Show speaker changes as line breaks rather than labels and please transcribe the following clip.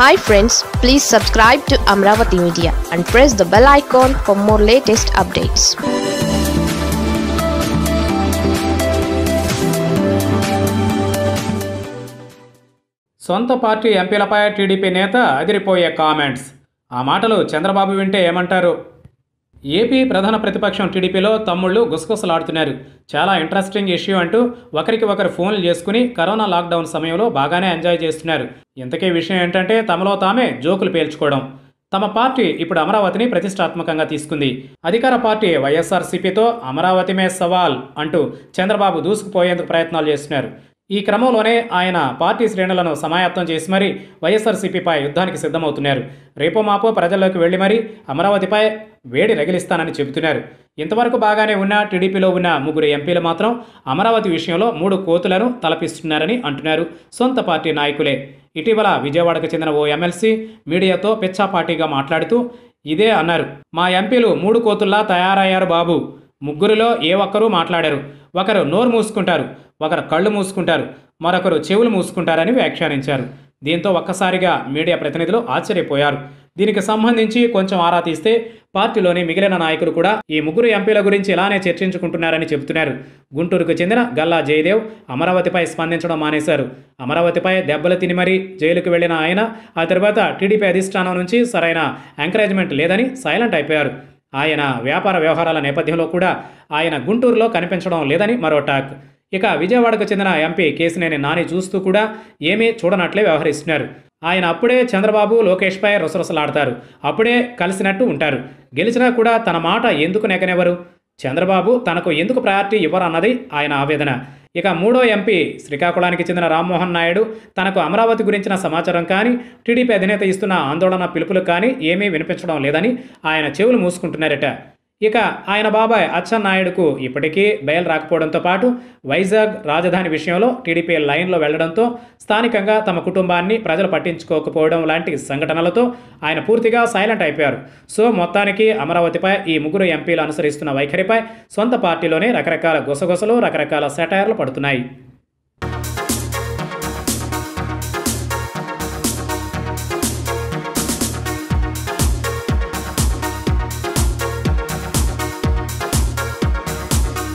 hi friends please subscribe to Amaravati media and press the bell icon for more latest updates సొంత party ఎంపీలపై TDP నేత అదిరిపోయే comments ఆ మాటలు చంద్రబాబు వింటే ఏమంటారు ఏపీ ప్రధాన ప్రతిపక్షం టీడీపీలో తమ్ముళ్ళు గుసగుసలాడుతున్నారు చాలా ఇంట్రెస్టింగ్ ఇష్యూ అంటూ ఒకరికి ఒకరు ఫోన్లు చేసుకుని కరోనా లాక్డౌన్ సమయంలో బాగానే ఎంజాయ్ చేస్తున్నారు ఇంతకీ విషయం ఏంటంటే తమలో తామే జోకులు పేల్చుకోవడం తమ పార్టీ ఇప్పుడు అమరావతిని ప్రతిష్టాత్మకంగా తీసుకుంది అధికార పార్టీ వైఎస్ఆర్సీపీతో అమరావతిమే సవాల్ అంటూ చంద్రబాబు దూసుకుపోయేందుకు ప్రయత్నాలు చేస్తున్నారు ఈ క్రమంలోనే ఆయన పార్టీ శ్రేణులను సమాయత్తం చేసి మరీ వైఎస్ఆర్సీపీపై యుద్ధానికి సిద్ధమవుతున్నారు రేపో మాపో ప్రజల్లోకి వెళ్ళి మరీ అమరావతిపై వేడి రగిలిస్తానని చెబుతున్నారు ఇంతవరకు బాగానే ఉన్న టీడీపీలో ఉన్న ముగ్గురు ఎంపీలు మాత్రం అమరావతి విషయంలో మూడు కోతులను తలపిస్తున్నారని అంటున్నారు సొంత పార్టీ నాయకులే ఇటీవల విజయవాడకు చెందిన ఓ ఎమ్మెల్సీ మీడియాతో పార్టీగా మాట్లాడుతూ ఇదే అన్నారు మా ఎంపీలు మూడు కోతుల్లా తయారయ్యారు బాబు ముగ్గురిలో ఏ ఒక్కరూ మాట్లాడారు ఒకరు నోరు మూసుకుంటారు ఒకరు కళ్ళు మూసుకుంటారు మరొకరు చెవులు మూసుకుంటారని వ్యాఖ్యానించారు దీంతో ఒక్కసారిగా మీడియా ప్రతినిధులు ఆశ్చర్యపోయారు దీనికి సంబంధించి కొంచెం ఆరా తీస్తే పార్టీలోని మిగిలిన నాయకులు కూడా ఈ ముగ్గురు ఎంపీల గురించి ఇలానే చర్చించుకుంటున్నారని చెబుతున్నారు గుంటూరుకు చెందిన గల్లా జయదేవ్ అమరావతిపై స్పందించడం మానేశారు అమరావతిపై దెబ్బలు తిని మరీ జైలుకు వెళ్లిన ఆయన ఆ తర్వాత టీడీపీ అధిష్టానం నుంచి సరైన ఎంకరేజ్మెంట్ లేదని సైలెంట్ అయిపోయారు ఆయన వ్యాపార వ్యవహారాల నేపథ్యంలో కూడా ఆయన గుంటూరులో కనిపించడం లేదని మరో టాక్ ఇక విజయవాడకు చెందిన ఎంపీ కేసినేని నాని చూస్తూ కూడా ఏమీ చూడనట్లే వ్యవహరిస్తున్నారు ఆయన అప్పుడే చంద్రబాబు లోకేష్పై రుసరుసలాడతారు అప్పుడే కలిసినట్టు ఉంటారు గెలిచినా కూడా తన మాట ఎందుకు నెగనెవరు చంద్రబాబు తనకు ఎందుకు ప్రయారిటీ ఇవ్వరన్నది ఆయన ఆవేదన ఇక మూడో ఎంపీ శ్రీకాకుళానికి చెందిన రామ్మోహన్ నాయుడు తనకు అమరావతి గురించిన సమాచారం కానీ టీడీపీ అధినేత ఇస్తున్న ఆందోళన పిలుపులు కానీ ఏమీ వినిపించడం లేదని ఆయన చెవులు మూసుకుంటున్నారట ఇక ఆయన బాబాయ్ అచ్చెన్నాయుడుకు ఇప్పటికీ బయలు రాకపోవడంతో పాటు వైజాగ్ రాజధాని విషయంలో టీడీపీ లైన్లో వెళ్లడంతో స్థానికంగా తమ కుటుంబాన్ని ప్రజలు పట్టించుకోకపోవడం లాంటి సంఘటనలతో ఆయన పూర్తిగా సైలెంట్ అయిపోయారు సో మొత్తానికి అమరావతిపై ఈ ముగ్గురు ఎంపీలు అనుసరిస్తున్న వైఖరిపై సొంత పార్టీలోనే రకరకాల గుసగుసలు రకరకాల సెటైర్లు పడుతున్నాయి